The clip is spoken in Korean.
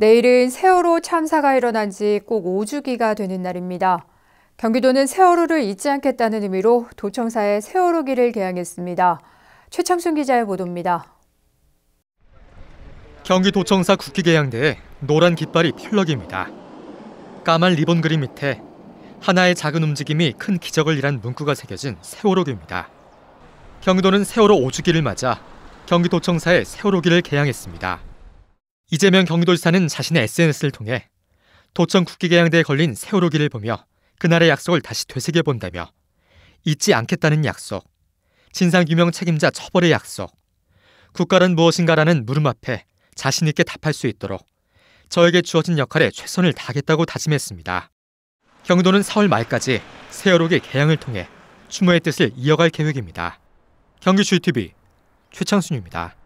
내일은 세월호 참사가 일어난 지 꼭 5주기가 되는 날입니다. 경기도는 세월호를 잊지 않겠다는 의미로 도청사에 세월호기를 개항했습니다. 최창순 기자의 보도입니다. 경기도청사 국기개양대에 노란 깃발이 펄럭입니다. 까만 리본 그림 밑에 하나의 작은 움직임이 큰 기적을 일한 문구가 새겨진 세월호기입니다. 경기도는 세월호 5주기를 맞아 경기도청사에 세월호기를 개항했습니다. 이재명 경기도지사는 자신의 SNS를 통해 도청 국기계양대에 걸린 세월호기를 보며 그날의 약속을 다시 되새겨본다며 잊지 않겠다는 약속, 진상규명 책임자 처벌의 약속, 국가란 무엇인가라는 물음 앞에 자신있게 답할 수 있도록 저에게 주어진 역할에 최선을 다하겠다고 다짐했습니다. 경도는 4월 말까지 세월호기 개양을 통해 추모의 뜻을 이어갈 계획입니다. 경기슈TV 최창순입니다.